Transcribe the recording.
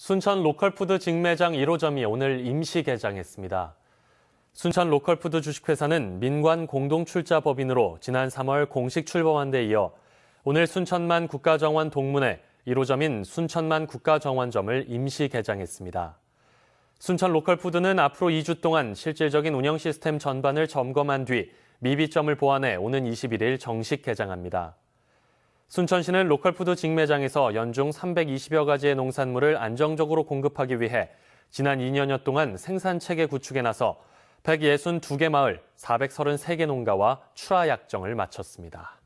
순천 로컬푸드 직매장 1호점이 오늘 임시 개장했습니다. 순천 로컬푸드 주식회사는 민관 공동출자법인으로 지난 3월 공식 출범한 데 이어 오늘 순천만 국가정원 동문회 1호점인 순천만 국가정원점을 임시 개장했습니다. 순천 로컬푸드는 앞으로 2주 동안 실질적인 운영 시스템 전반을 점검한 뒤 미비점을 보완해 오는 21일 정식 개장합니다. 순천시는 로컬푸드 직매장에서 연중 320여 가지의 농산물을 안정적으로 공급하기 위해 지난 2년여 동안 생산체계 구축에 나서 162개 마을 433개 농가와 출하 약정을 마쳤습니다.